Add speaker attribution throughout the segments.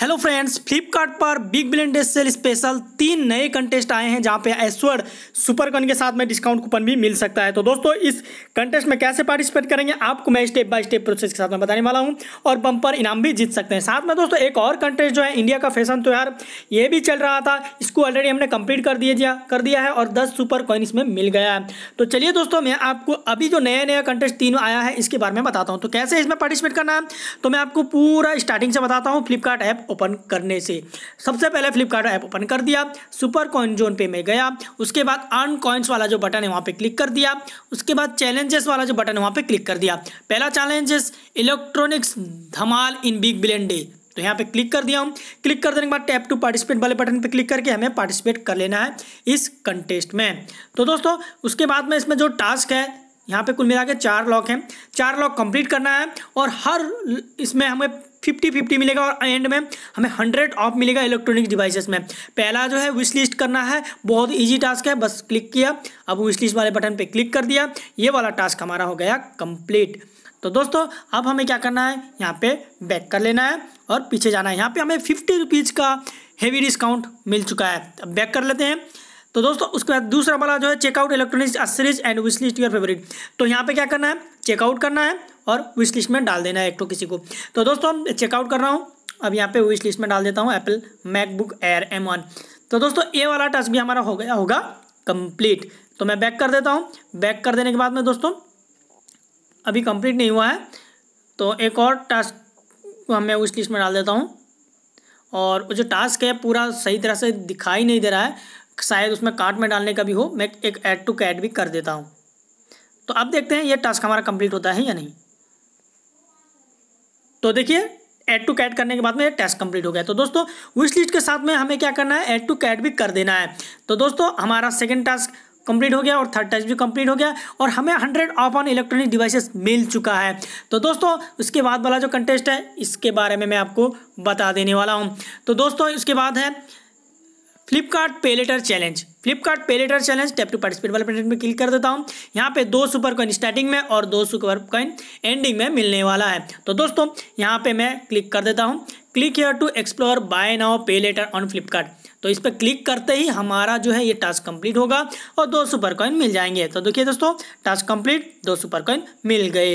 Speaker 1: hello friends Flipkart पर big billion day sale special तीन नए कंटेस्ट आए हैं जहां पे एसवर्ड सुपरकॉन के साथ में डिस्काउंट कूपन भी मिल सकता है तो दोस्तों इस कंटेस्ट में कैसे पार्टिसिपेट करेंगे आपको मैं स्टेप बाय स्टेप प्रोसेस के साथ में बताने वाला हूं और बम्पर इनाम भी जीत सकते हैं साथ में दोस्तों एक और कंटेस्ट जो है इंडिया का फैशन त्यौहार ये भी चल रहा था इसको ऑलरेडी हमने कंप्लीट कर दिया कर दिया है और दस सुपर कॉइन इसमें मिल गया है तो चलिए दोस्तों मैं आपको अभी जो नया नया कंटेस्ट तीनों आया है इसके बारे में बताता हूँ तो कैसे इसमें पार्टिसिपेट करना है तो मैं आपको पूरा स्टार्टिंग से बताता हूँ फ्लिपकार्ट ऐप ओपन करने से सबसे पहले फ्लिपकार्ट ऐप ओपन कर दिया सुपर कॉइन जोन पे मैं गया उसके बाद अर्न कॉइन्स वाला जो बटन है वहाँ पे क्लिक कर दिया उसके बाद चैलेंजेस वाला जो बटन है वहाँ पे क्लिक कर दिया पहला चैलेंजेस इलेक्ट्रॉनिक्स धमाल इन बिग बिलियन डे तो यहाँ पे क्लिक कर दिया हम क्लिक कर देने के बाद टैप टू पार्टिसिपेट वाले बटन पे क्लिक करके हमें पार्टिसिपेट कर लेना है इस कंटेस्ट में तो दोस्तों उसके बाद में इसमें जो टास्क है यहाँ पे कुल मिला के चार लॉक हैं चार लॉक कंप्लीट करना है और हर इसमें हमें फिफ्टी फिफ्टी मिलेगा और एंड में हमें हंड्रेड ऑफ मिलेगा इलेक्ट्रॉनिक डिवाइसेस में पहला जो है विश लिस्ट करना है बहुत ईजी टास्क है बस क्लिक किया अब विश लिस्ट वाले बटन पर क्लिक कर दिया ये वाला टास्क हमारा हो गया कंप्लीट तो दोस्तों अब हमें क्या करना है यहाँ पे बैक कर लेना है और पीछे जाना है यहाँ पे हमें फिफ्टी रुपीज़ का हेवी डिस्काउंट मिल चुका है अब बैक कर लेते हैं तो दोस्तों उसके बाद दूसरा वाला जो है checkout electronics series and wish list your favourite तो यहाँ पे क्या करना है चेकआउट करना है और विश लिस्ट में डाल देना है एक तो किसी को तो दोस्तों चेकआउट कर रहा हूँ अब यहाँ पे विश लिस्ट में डाल देता हूँ Apple MacBook Air M one तो दोस्तों ए वाला टास्क भी हमारा हो गया होगा कंप्लीट तो मैं बैक कर देता हूँ बैक कर देने के बाद में दोस्तों अभी कंप्लीट नहीं हुआ है तो एक और टास्क को मैं उस लिस्ट में डाल देता हूँ और जो टास्क है पूरा सही तरह से दिखाई नहीं दे रहा है शायद उसमें कार्ट में डालने का भी हो मैं एक ऐड टू कैट भी कर देता हूँ तो अब देखते हैं ये टास्क हमारा कंप्लीट होता है या नहीं तो देखिए ऐड टू कैट करने के बाद में ये टेस्ट कंप्लीट हो गया तो दोस्तों विश लिस्ट के साथ में हमें क्या करना है ऐड टू कैट भी कर देना है तो दोस्तों हमारा सेकेंड टास्क कंप्लीट हो गया और थर्ड टास्क भी कंप्लीट हो गया और हमें hundred off on electronic devices मिल चुका है तो दोस्तों उसके बाद वाला जो कंटेस्ट है इसके बारे में मैं आपको बता देने वाला हूँ तो दोस्तों इसके बाद है Flipkart pay later challenge Flipkart pay later challenge tap to participate वाले प्रेजेंट में क्लिक कर देता हूं यहाँ पे दो सुपर कॉइन स्टार्टिंग में और दो सुपर कॉइन एंडिंग में मिलने वाला है तो दोस्तों यहाँ पे मैं क्लिक कर देता हूँ click here to explore buy now pay later on Flipkart तो इस पर क्लिक करते ही हमारा जो है ये टास्क कंप्लीट होगा और दो सुपर कॉइन मिल जाएंगे तो देखिए दोस्तों टास्क कंप्लीट दो सुपर कॉइन मिल गए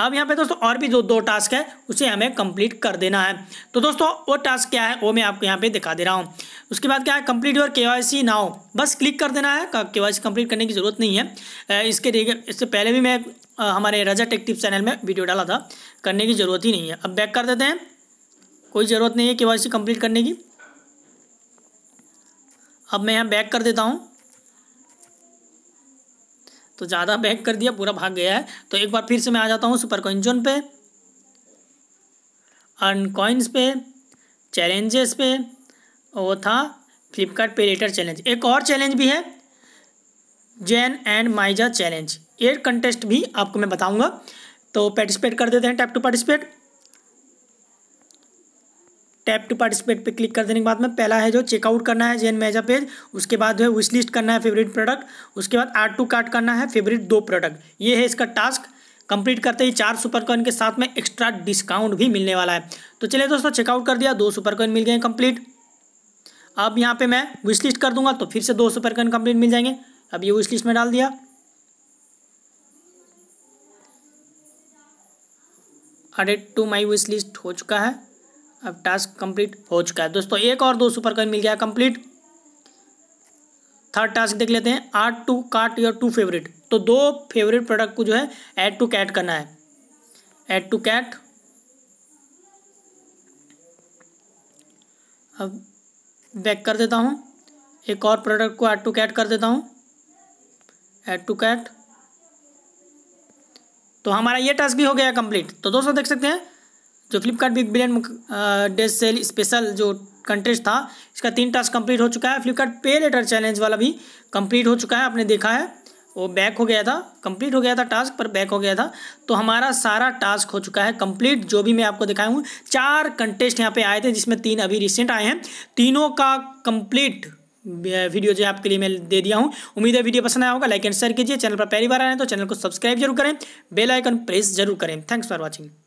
Speaker 1: अब यहाँ पे दोस्तों और भी जो दो टास्क है उसे हमें कंप्लीट कर देना है तो दोस्तों वो टास्क क्या है वो मैं आपको यहाँ पे दिखा दे रहा हूँ उसके बाद क्या है कंप्लीट योर के नाउ बस क्लिक कर देना है के वाई कंप्लीट करने की ज़रूरत नहीं है इसके इससे पहले भी मैं हमारे रजा टेक्टिव चैनल में वीडियो डाला था करने की ज़रूरत ही नहीं है अब बैक कर देते हैं कोई ज़रूरत नहीं है के कंप्लीट करने की अब मैं यहाँ बैक कर देता हूँ तो ज़्यादा बैक कर दिया पूरा भाग गया है तो एक बार फिर से मैं आ जाता हूँ सुपर कॉइन जोन पे अर्न कॉइन्स पे चैलेंजेस पे वो था फ्लिपकार्ट पे लेटर चैलेंज एक और चैलेंज भी है जैन एंड माइजा चैलेंज ये कंटेस्ट भी आपको मैं बताऊँगा तो पार्टिसिपेट कर देते हैं tap to participate tap to participate पे क्लिक कर देने के बाद में पहला है जो चेकआउट करना है जेन मेजा पेज उसके बाद जो है विश लिस्ट करना है फेवरेट प्रोडक्ट उसके बाद आर्ट टू कार्ट करना है फेवरेट दो प्रोडक्ट ये है इसका टास्क कंप्लीट करते ही चार सुपर कॉइन के साथ में एक्स्ट्रा डिस्काउंट भी मिलने वाला है तो चलिए दोस्तों चेकआउट कर दिया दो सुपर कॉइन मिल गए कंप्लीट अब यहाँ पे मैं विश लिस्ट कर दूंगा तो फिर से दो सुपर कॉइन कंप्लीट मिल जाएंगे अब ये विश लिस्ट में डाल दिया added to my wish list हो चुका है अब टास्क कंप्लीट हो चुका है दोस्तों एक और दो सुपर कॉइन मिल गया कंप्लीट थर्ड टास्क देख लेते हैं add to cart your to favourite तो दो फेवरेट प्रोडक्ट को जो है ऐड टू कैट करना है ऐड टू कैट अब बैक कर देता हूं एक और प्रोडक्ट को ऐड टू कैट कर देता हूं ऐड टू कैट तो हमारा ये टास्क भी हो गया कंप्लीट तो दोस्तों देख सकते हैं जो Flipkart big billion day sale special जो कंटेस्ट था इसका तीन टास्क कंप्लीट हो चुका है फ्लिपकार्ट पे लेटर चैलेंज वाला भी कंप्लीट हो चुका है आपने देखा है वो बैक हो गया था कंप्लीट हो गया था टास्क पर बैक हो गया था तो हमारा सारा टास्क हो चुका है कंप्लीट जो भी मैं आपको दिखाया हूँ चार कंटेस्ट यहाँ पे आए थे जिसमें तीन अभी रिसेंट आए हैं तीनों का कंप्लीट वीडियो जो आपके लिए मैं दे दिया हूँ उम्मीद है वीडियो पसंद आया होगा लाइक एंड शेयर कीजिए चैनल पर पहली बार आए तो चैनल को सब्सक्राइब जरूर करें बेलाइकन प्रेस जरूर करें थैंक्स फॉर वॉचिंग